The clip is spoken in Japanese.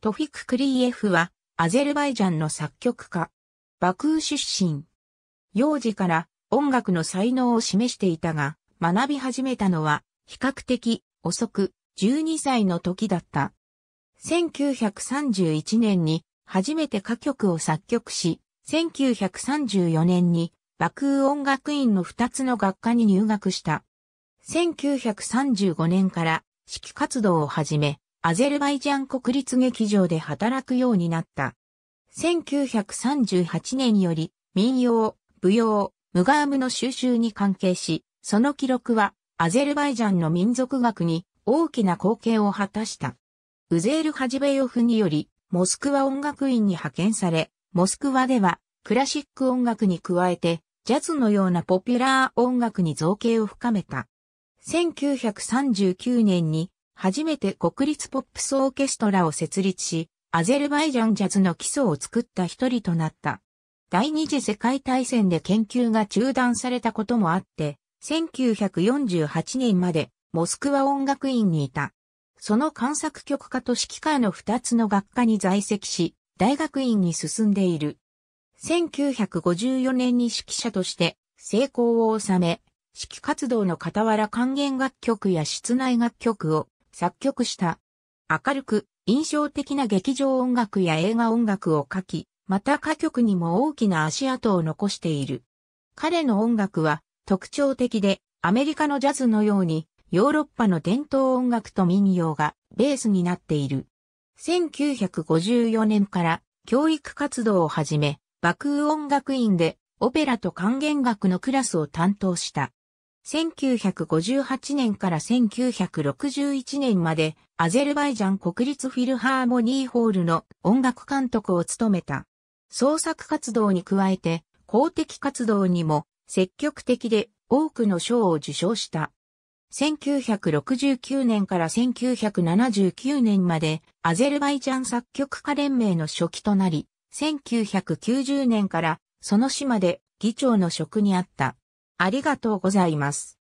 トフィク・クリーエフは、アゼルバイジャンの作曲家。バクー出身。幼児から音楽の才能を示していたが、学び始めたのは、比較的遅く、12歳の時だった。1931年に初めて歌曲を作曲し、1934年にバクー音楽院の2つの学科に入学した。1935年から指揮活動を始め、アゼルバイジャン国立劇場で働くようになった。1938年より民謡、舞踊、ムガームの収集に関係し、その記録はアゼルバイジャンの民族学に大きな貢献を果たした。ウゼール・ハジベヨフにより、モスクワ音楽院に派遣され、モスクワではクラシック音楽に加えて、ジャズのようなポピュラー音楽に造形を深めた。1939年に初めて国立ポップスオーケストラを設立し、アゼルバイジャンジャズの基礎を作った一人となった。第二次世界大戦で研究が中断されたこともあって、1948年までモスクワ音楽院にいた。その観作曲家と指揮科の二つの学科に在籍し、大学院に進んでいる。1954年に指揮者として成功を収め、指揮活動の傍ら管弦楽曲や室内楽曲を作曲した。明るく、印象的な劇場音楽や映画音楽を書き、また歌曲にも大きな足跡を残している。彼の音楽は特徴的で、アメリカのジャズのように、ヨーロッパの伝統音楽と民謡がベースになっている。1954年から教育活動を始め、爆音楽院でオペラと管弦楽のクラスを担当した。1958年から1961年までアゼルバイジャン国立フィルハーモニーホールの音楽監督を務めた。創作活動に加えて公的活動にも積極的で多くの賞を受賞した。1969年から1979年までアゼルバイジャン作曲家連盟の初期となり、1990年からその島で議長の職にあった。ありがとうございます。